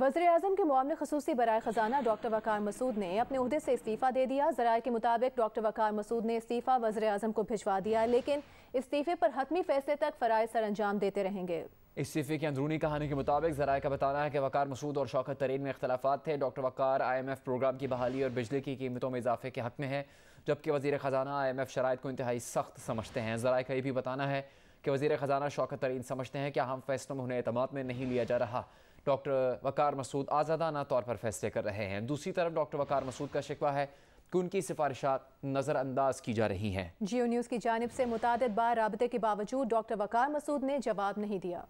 वजर अजम के मामले खसूसी बरए ख़जाना डॉक्टर वकार मसूद ने अपने उहदे से इस्तीफ़ा दे दिया जराये के मुताबिक डॉक्टर वकार मसूद ने इस्तीफ़ा वजर अजम को भिजवा दिया लेकिन इस्तीफ़े पर हतमी फैसले तक फराय सर अंजाम देते रहेंगे इस्तीफ़े की अंदरूनी कहानी के मुताबिक जराये का बताना है कि वकार मसूद और शौकत तरीन में अख्तलाफा थे doctor Waqar I M F program की बहाली और बिजली की कीमतों में इजाफे के हक में है जबकि वजीर ख़जाना आई एम एफ़ शराइ को इंतहाई सख्त समझते हैं जराये का ये भी बताना है कि वजी ख़जाना शौकत तरीन समझते हैं कि अहम फैसलों में उन्हें अहतमाद में नहीं लिया जा रहा डॉक्टर वकार मसूद आज़ादाना तौर पर फैसले कर रहे हैं दूसरी तरफ डॉक्टर वकार मसूद का शिकवा है कि उनकी सिफारिशात नज़रअंदाज की जा रही हैं जियो न्यूज़ की जानब से मुतद बार रबते के बावजूद डॉक्टर वकार मसूद ने जवाब नहीं दिया